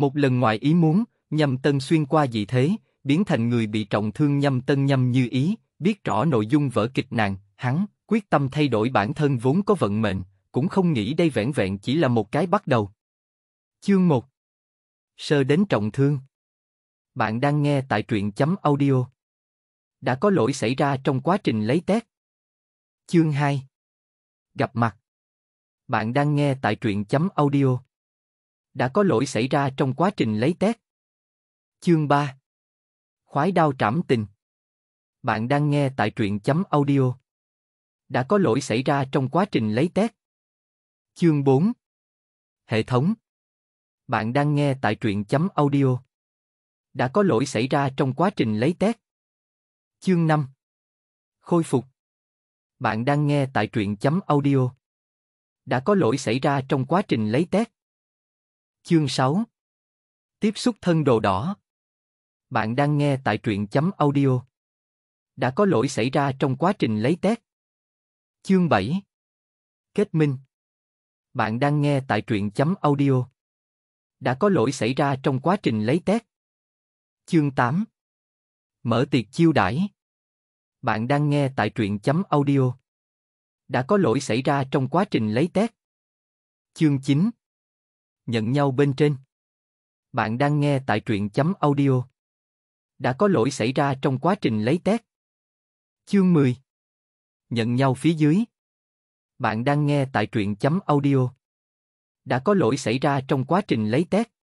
Một lần ngoài ý muốn, nhầm Tân xuyên qua gì thế, biến thành người bị trọng thương nhầm Tân nhầm như ý, biết rõ nội dung vở kịch nàng, hắn quyết tâm thay đổi bản thân vốn có vận mệnh, cũng không nghĩ đây vẹn vẹn chỉ là một cái bắt đầu. Chương 1 Sơ đến trọng thương Bạn đang nghe tại truyện chấm audio Đã có lỗi xảy ra trong quá trình lấy tét. Chương 2 Gặp mặt Bạn đang nghe tại truyện chấm audio đã có lỗi xảy ra trong quá trình lấy tét. Chương 3 Khói đau trảm tình Bạn đang nghe tại truyện chấm audio. Đã có lỗi xảy ra trong quá trình lấy tét. Chương 4 Hệ thống Bạn đang nghe tại truyện chấm audio. Đã có lỗi xảy ra trong quá trình lấy tét. Chương 5 Khôi phục Bạn đang nghe tại truyện chấm audio. Đã có lỗi xảy ra trong quá trình lấy tét. Chương 6 Tiếp xúc thân đồ đỏ Bạn đang nghe tại truyện chấm audio. Đã có lỗi xảy ra trong quá trình lấy test. Chương 7 Kết minh Bạn đang nghe tại truyện chấm audio. Đã có lỗi xảy ra trong quá trình lấy test. Chương 8 Mở tiệc chiêu đãi Bạn đang nghe tại truyện chấm audio. Đã có lỗi xảy ra trong quá trình lấy test. Chương 9 nhận nhau bên trên. Bạn đang nghe tại truyện chấm audio. Đã có lỗi xảy ra trong quá trình lấy test. Chương 10 Nhận nhau phía dưới. Bạn đang nghe tại truyện chấm audio. Đã có lỗi xảy ra trong quá trình lấy test.